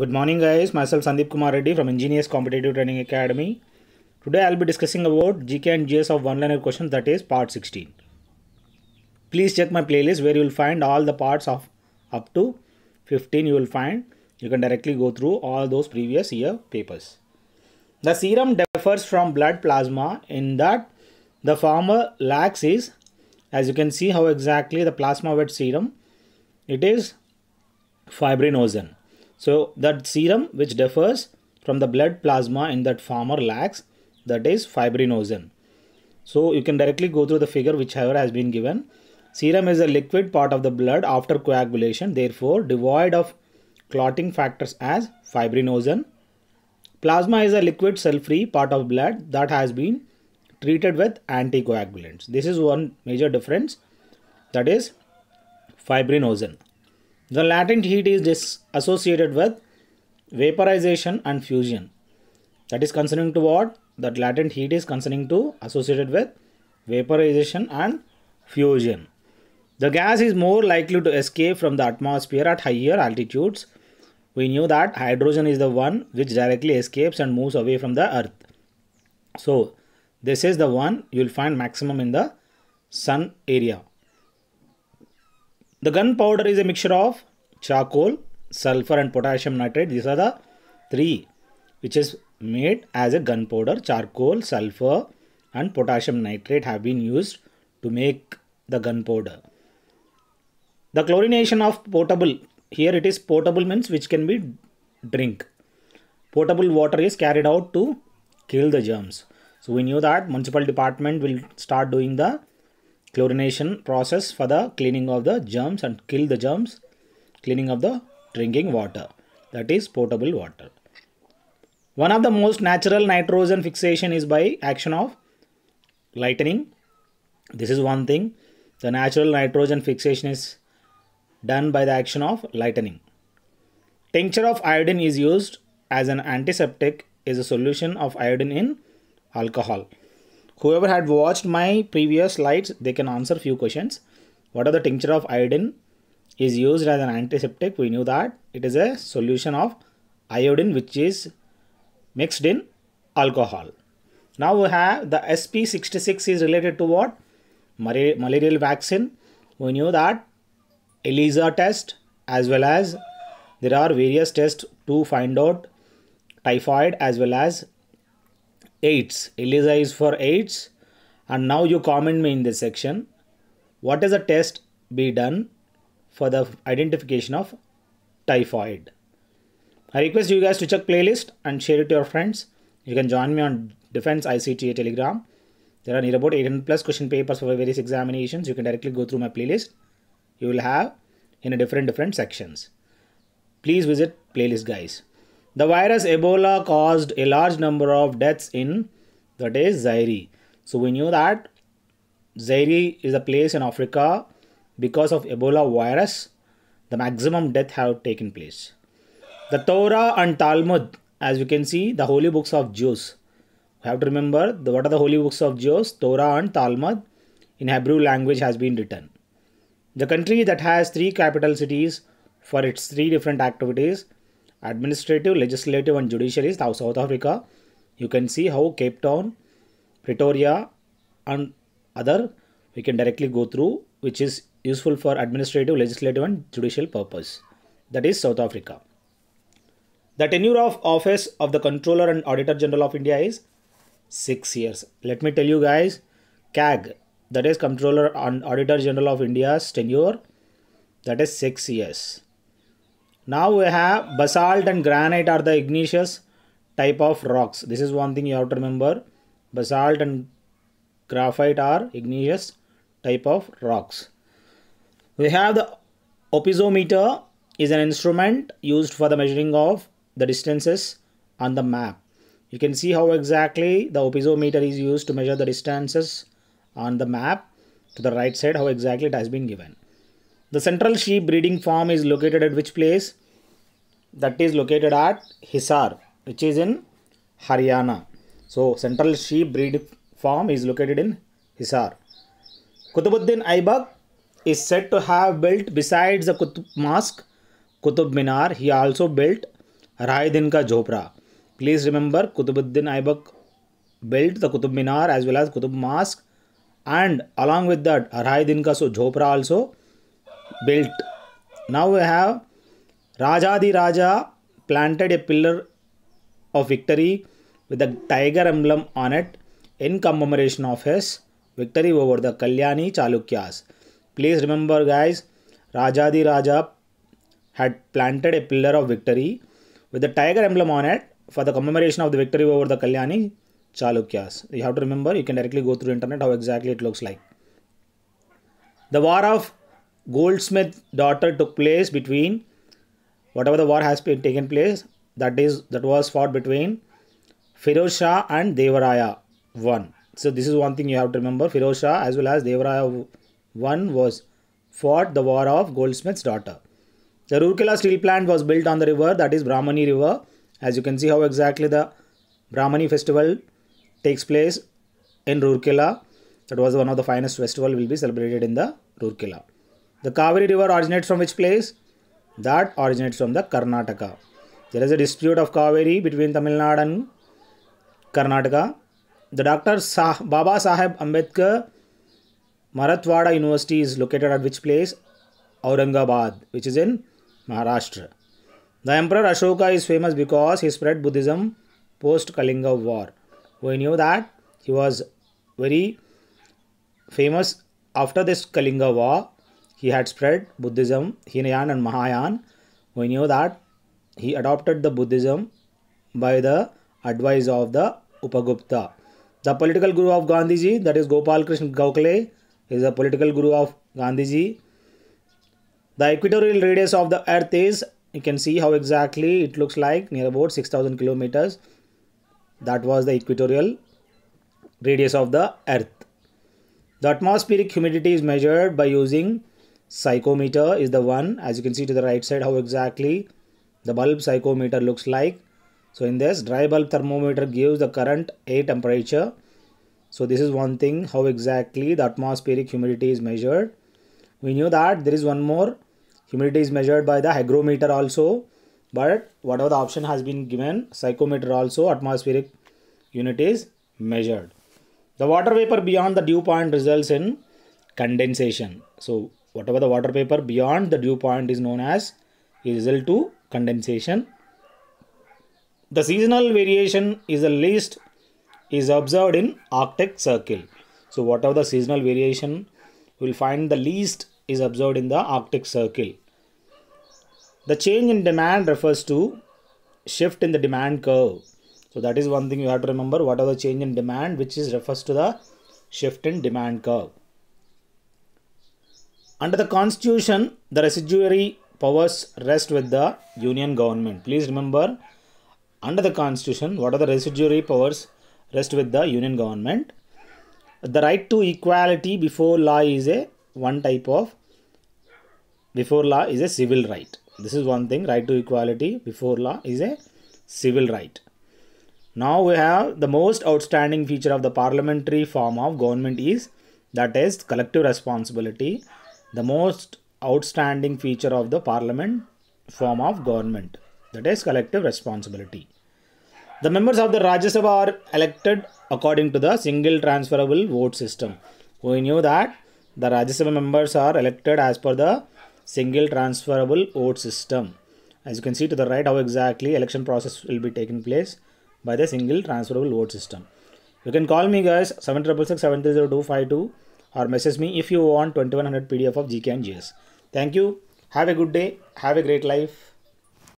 Good morning guys, myself Sandeep Kumar Reddy from Engineers Competitive Training Academy. Today I'll be discussing about GK and GS of one-liner questions. that is part 16. Please check my playlist where you will find all the parts of up to 15 you will find. You can directly go through all those previous year papers. The serum differs from blood plasma in that the former lacks is as you can see how exactly the plasma wet serum it is fibrinogen so that serum which differs from the blood plasma in that farmer lacks that is fibrinogen. So you can directly go through the figure whichever has been given. Serum is a liquid part of the blood after coagulation therefore devoid of clotting factors as fibrinogen. Plasma is a liquid cell-free part of blood that has been treated with anticoagulants. This is one major difference that is fibrinogen. The latent heat is associated with vaporization and fusion. That is concerning to what? That latent heat is concerning to associated with vaporization and fusion. The gas is more likely to escape from the atmosphere at higher altitudes. We knew that hydrogen is the one which directly escapes and moves away from the earth. So, this is the one you will find maximum in the sun area. The gunpowder is a mixture of charcoal, sulfur and potassium nitrate. These are the three which is made as a gunpowder. Charcoal, sulfur and potassium nitrate have been used to make the gunpowder. The chlorination of potable, here it is potable means which can be drink. Potable water is carried out to kill the germs. So we knew that municipal department will start doing the chlorination process for the cleaning of the germs and kill the germs, cleaning of the drinking water, that is potable water. One of the most natural nitrogen fixation is by action of lightning. This is one thing. The natural nitrogen fixation is done by the action of lightning. Tincture of iodine is used as an antiseptic is a solution of iodine in alcohol whoever had watched my previous slides they can answer few questions what are the tincture of iodine is used as an antiseptic we knew that it is a solution of iodine which is mixed in alcohol now we have the sp66 is related to what malarial vaccine we knew that elisa test as well as there are various tests to find out typhoid as well as AIDS. ELISA is for AIDS. And now you comment me in this section. What is a test be done for the identification of typhoid? I request you guys to check playlist and share it to your friends. You can join me on Defense ICTA Telegram. There are near about 800 plus question papers for various examinations. You can directly go through my playlist. You will have in a different different sections. Please visit playlist guys. The virus Ebola caused a large number of deaths in that is Zaire. So we knew that Zaire is a place in Africa because of Ebola virus. The maximum death have taken place. The Torah and Talmud, as you can see, the holy books of Jews. We have to remember the, what are the holy books of Jews? Torah and Talmud in Hebrew language has been written. The country that has three capital cities for its three different activities administrative, legislative and judiciary is South Africa. You can see how Cape Town, Pretoria and other we can directly go through which is useful for administrative, legislative and judicial purpose. That is South Africa. The tenure of office of the Controller and Auditor General of India is 6 years. Let me tell you guys, CAG, that is Controller and Auditor General of India's tenure, that is 6 years. Now we have basalt and granite are the igneous type of rocks. This is one thing you have to remember. Basalt and graphite are igneous type of rocks. We have the opizometer is an instrument used for the measuring of the distances on the map. You can see how exactly the opizometer is used to measure the distances on the map to the right side how exactly it has been given. The central sheep breeding farm is located at which place? That is located at Hisar, which is in Haryana. So, central sheep breed farm is located in Hisar. Qutbuddin Aibak is said to have built, besides the Qutb Mosque, Qutub Minar, he also built Rai Din Ka Jhopra. Please remember, Qutbuddin Aibak built the Qutub Minar as well as Qutub Mosque and along with that Rai Din Ka so Jhopra also built. Now we have Raja Raja planted a pillar of victory with a tiger emblem on it in commemoration of his victory over the Kalyani Chalukyas. Please remember guys, Raja Raja had planted a pillar of victory with a tiger emblem on it for the commemoration of the victory over the Kalyani Chalukyas. You have to remember, you can directly go through internet how exactly it looks like. The war of goldsmith daughter took place between whatever the war has been taken place that is that was fought between Firoz Shah and Devaraya one. So this is one thing you have to remember. Firoz Shah as well as Devaraya one was fought the war of goldsmith's daughter. The Rurkela steel plant was built on the river that is Brahmani river. As you can see how exactly the Brahmani festival takes place in Rurkela. That was one of the finest festival will be celebrated in the Rurkela. The Kaveri river originates from which place? That originates from the Karnataka. There is a dispute of Kaveri between Tamil Nadu and Karnataka. The Dr. Sah Baba Sahib Ambedkar Marathwada University is located at which place? Aurangabad, which is in Maharashtra. The Emperor Ashoka is famous because he spread Buddhism post Kalinga War. We knew that he was very famous after this Kalinga War he had spread Buddhism, Hinayana and Mahayana. We knew that he adopted the Buddhism by the advice of the Upagupta. The political guru of Gandhiji, that is Gopal Krishna Gokhale, is a political guru of Gandhiji. The equatorial radius of the earth is, you can see how exactly it looks like, near about 6000 kilometers. That was the equatorial radius of the earth. The atmospheric humidity is measured by using Psychometer is the one as you can see to the right side how exactly the bulb psychometer looks like. So in this dry bulb thermometer gives the current air temperature. So this is one thing how exactly the atmospheric humidity is measured. We knew that there is one more humidity is measured by the hygrometer also but whatever the option has been given psychometer also atmospheric unit is measured. The water vapor beyond the dew point results in condensation. So whatever the water vapor beyond the dew point is known as result to condensation. The seasonal variation is the least is observed in Arctic Circle. So whatever the seasonal variation we will find the least is observed in the Arctic Circle. The change in demand refers to shift in the demand curve. So that is one thing you have to remember. What are the change in demand which is refers to the shift in demand curve. Under the constitution, the residuary powers rest with the union government. Please remember, under the constitution, what are the residuary powers rest with the union government? The right to equality before law is a one type of before law is a civil right. This is one thing, right to equality before law is a civil right. Now we have the most outstanding feature of the parliamentary form of government is that is collective responsibility the most outstanding feature of the parliament form of government that is collective responsibility. The members of the Rajya Sabha are elected according to the single transferable vote system. We knew that the Rajya Sabha members are elected as per the single transferable vote system. As you can see to the right how exactly election process will be taken place by the single transferable vote system. You can call me guys 766 or message me if you want 2100 PDF of GK and GS. Thank you. Have a good day. Have a great life.